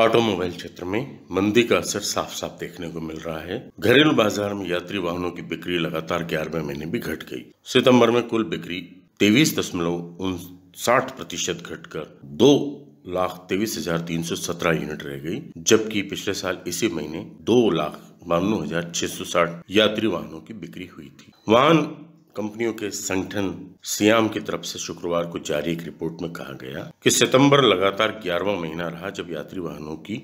automobile क्षेत्र में मंदी का असर साफ साफ देखने को मिल रहा है घरेलू बाजार में यात्री वाहनों की बिक्री लगातार ग्यारहवें महीने भी घट गई सितंबर में कुल बिक्री तेईस दशमलव उनसठ प्रतिशत घटकर दो लाख तेईस हजार तीन सौ सत्रह यूनिट रह गई जबकि पिछले साल इसी महीने दो लाख बानवे हजार छह सौ साठ यात्री वाहनों की बिक्री हुई थी वाहन कंपनियों के संगठन सियाम की तरफ से शुक्रवार को जारी एक रिपोर्ट में कहा गया कि सितंबर लगातार ग्यारहवा महीना रहा जब यात्री वाहनों की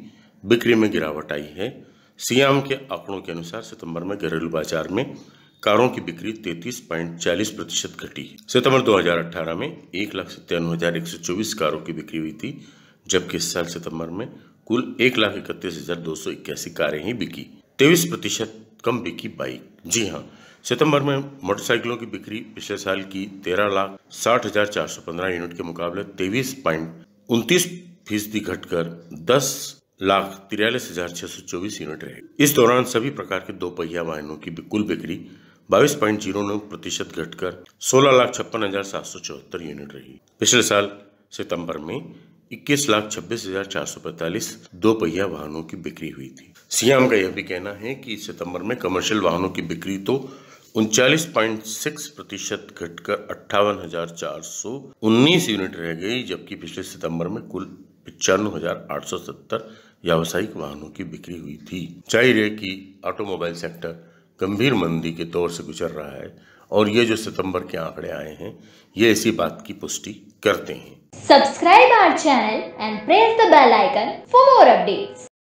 बिक्री में गिरावट आई है सियाम के आंकड़ों के अनुसार सितंबर में घरेलू बाजार में कारों की बिक्री 33.40 प्रतिशत घटी सितंबर 2018 में एक लाख सत्तानवे हजार एक सौ चौबीस कारों की बिक्री हुई थी जबकि इस साल सितंबर में कुल एक लाख इकतीस हजार दो सौ इक्यासी कारें ही बिकी तेईस प्रतिशत कम बिकी बाइक जी हाँ सितंबर में मोटरसाइकिलों की बिक्री पिछले साल की तेरह लाख साठ हजार चार सौ पंद्रह यूनिट के मुकाबले तेईस पॉइंट उनतीस फीसदी घटकर दस लाख तिरयालीस हजार छह सौ चौबीस यूनिट रहे इस दौरान सभी प्रकार के दो पहिया वाहनों की कुल बिक्री बाईस पॉइंट जीरो नौ प्रतिशत घटकर सोलह लाख छप्पन हजार सात सौ चौहत्तर यूनिट रही पिछले साल सितंबर में इक्कीस लाख छब्बीस हजार चार सौ पैंतालीस दो पहिया वाहनों की बिक्री हुई थी सियाम का यह भी कहना है कि सितंबर में कमर्शियल वाहनों की बिक्री तो उनचालीस पॉइंट सिक्स प्रतिशत घटकर अट्ठावन हजार चार सौ उन्नीस यूनिट रह गई जबकि पिछले सितंबर में कुल पचानवे हजार आठ सौ सत्तर व्यावसायिक वाहनों की बिक्री हुई थी जाहिर है कि ऑटोमोबाइल सेक्टर गंभीर मंदी के दौर से गुजर रहा है और ये जो सितंबर के आंकड़े आए हैं ये इसी बात की पुष्टि करते हैं subscribe our channel and press the bell icon for more updates